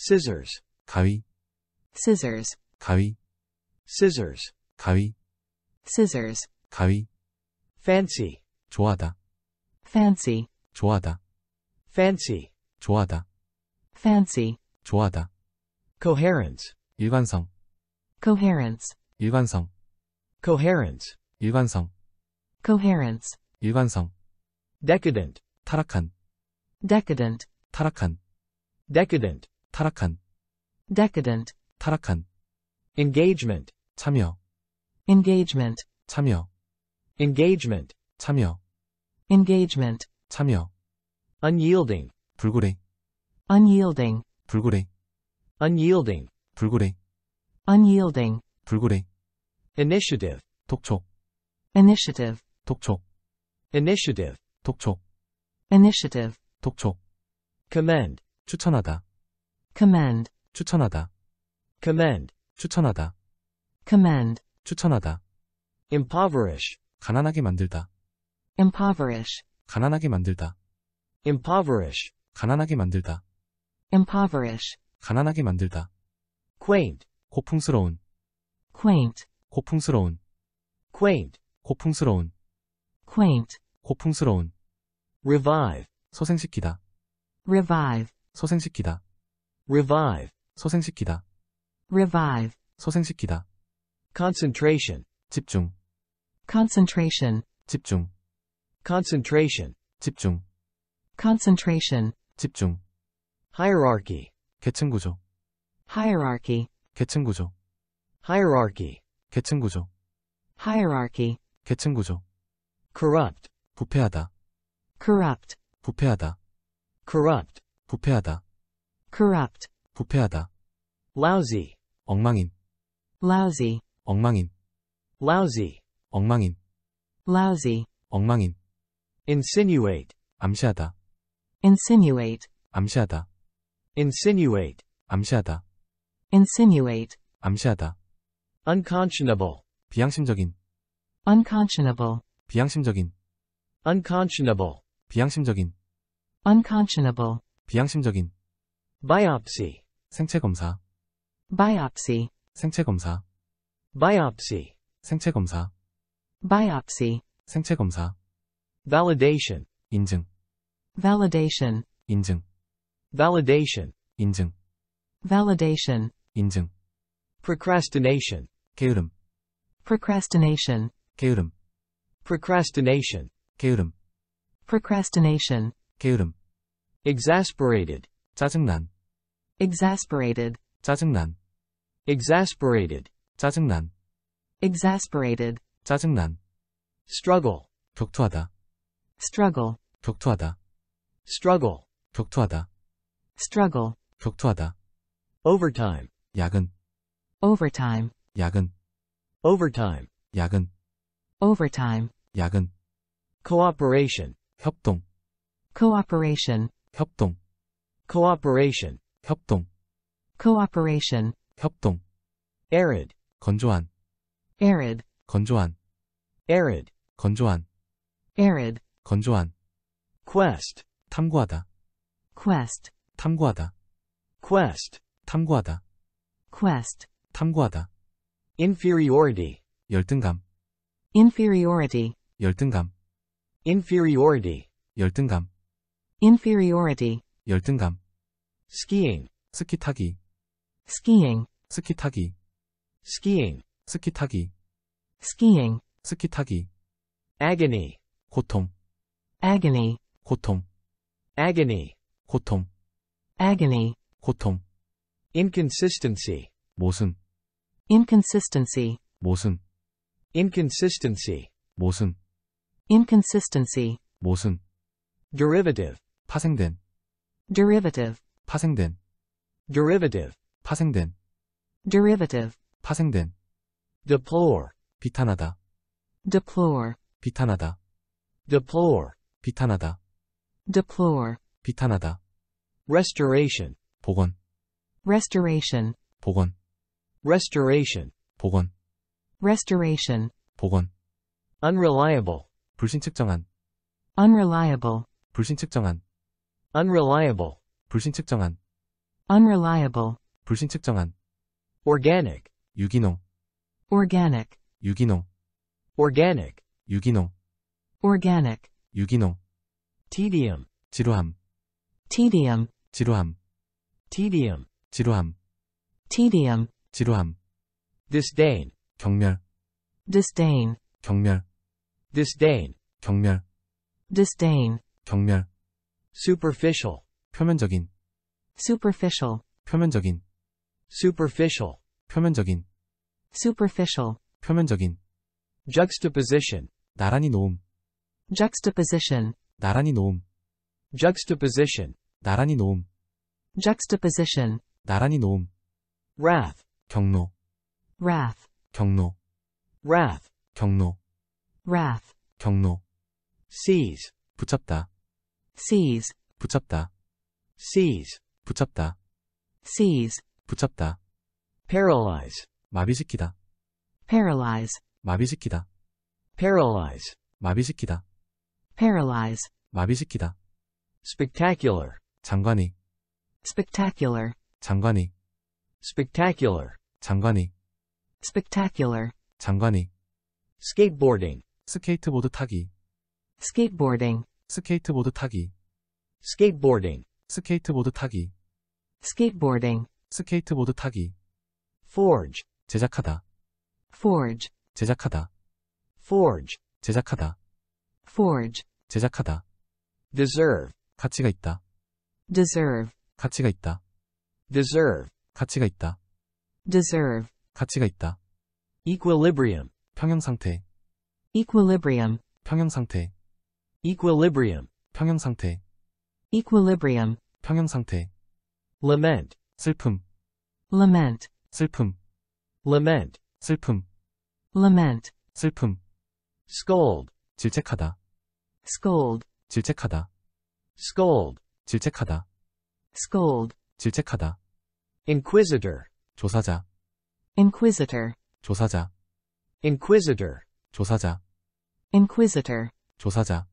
scissors, 가위, scissors, 가위, scissors, 가위, scissors, 가위, fancy, 좋아하다, fancy, 좋아하다, fancy, 좋아하다, fancy, 좋아하다, coherence, 일관성, coherence, 일관성, coherence, 일관성, coherence, 일관성, decadent, 타락한, decadent, 타락한, decadent, 타락한 decadent 타락한 engagement 참여 engagement 참여 engagement 참여 engagement 참여 unyielding 불고래 unyielding 불고래 unyielding 불고래 unyielding 불고래 initiative 독촉 initiative 독촉 initiative 독촉 initiative 독촉 commend 추천하다 command 추천하다 command 추천하다 command 추천하다 impoverish 가난하게 만들다 impoverish 가난하게 만들다 impoverish 가난하게 만들다 impoverish 가난하게 만들다 quaint 고풍스러운 quaint 고풍스러운 quaint 고풍스러운 quaint 고풍스러운 revive 소생시키다 revive 소생시키다 revive 소생시키다 revive 소생시키다 concentration 집중 concentration 집중 concentration 집중 concentration 집중 hierarchy 계층 구조 hierarchy 계층 구조 hierarchy 계층 구조 hierarchy 계층 구조 corrupt 부패하다 corrupt 부패하다 corrupt 부패하다 corrupt, 부패하다. lousy, 엉망인, lousy, 엉망인, lousy, 엉망인, lousy, 엉망인. insinuate, 암시하다, insinuate, 암시하다, insinuate, 암시하다, insinuate, 암시하다. unconscionable, 비양심적인, unconscionable, 비양심적인, unconscionable, 비양심적인, unconscionable, 비양심적인. biopsy 생체 검사 biopsy 생체 검사 biopsy 생체 검사 biopsy 생체 검사 validation 인증 validation 인증 validation 인증 validation 인증 procrastination 게으름 procrastination 게으름 procrastination 게으름 procrastination 게으름 exasperated 짜증난 exasperated 짜증난 exasperated 짜증난 exasperated 짜증난 struggle 격투하다 struggle 격투하다 struggle 격투하다 struggle 격투하다 overtime 야근 overtime 야근 overtime 야근 overtime 야근 cooperation 협동 cooperation 협동 cooperation 협동 cooperation 협동 arid 건조한 arid 건조한 arid 건조한 arid 건조한 quest 탐구하다 quest 탐구하다 quest 탐구하다 quest 탐구하다 inferiority 열등감 inferiority 열등감 inferiority 열등감 inferiority 열등감 skiing 스키 타기 skiing 스키 타기 skiing 스키 타기 skiing 스키 타기 agony 고통 agony 고통 agony 고통 agony 고통 inconsistency 모순 inconsistency 모순 inconsistency 모순 inconsistency 모순 derivative 파생된 derivative 파생된 derivative 파생된 derivative 파생된 deplore 비탄하다 deplore 비탄하다 deplore 비탄하다 deplore 비탄하다 restoration 복원 restoration 복원 restoration 복원 restoration 복원 unreliable 불신측정한 unreliable 불신측정한 unreliable 불신측정한 unreliable 불신측정한 organic 유기농 organic 유기농 organic 유기농 organic 유기농 tedium 지루함 tedium 지루함 tedium 지루함 tedium 지루함 disdain 경멸 disdain 경멸 disdain 경멸 disdain 경멸 superficial 표면적인 superficial 표면적인 superficial 표면적인 superficial 표면적인 juxtaposition 나란히 놓음 juxtaposition 나란히 놓음 juxtaposition 나란히 놓음 juxtaposition 나란히 놓음 wrath 경로 wrath 경로 wrath 경로 wrath 경로 seize 붙잡다 seize 붙잡다 seize 붙잡다 seize 붙잡다 paralyze 마비시키다 paralyze 마비시키다 paralyze 마비시키다 paralyze 마비시키다 spectacular 장관이 spectacular 장관이 spectacular 장관이 spectacular 장관이 skateboarding 스케이트보드 타기 skateboarding 스케이트보드 타기 skateboarding 스케이트보드 타기 skateboarding 스케이트보드 타기 forge 제작하다 forge 제작하다 forge 제작하다 forge 제작하다 deserve 가치가 있다 deserve 가치가 있다 deserve 가치가 있다 deserve 가치가 있다 equilibrium 평형 상태 equilibrium 평형 상태 equilibrium 평형 상태 equilibrium 평형 상태 lament 슬픔 lament 슬픔 lament 슬픔 lament 슬픔 scold 질책하다 scold 질책하다 scold 질책하다 scold 질책하다 inquisitor 조사자 inquisitor 조사자 inquisitor 조사자 inquisitor 조사자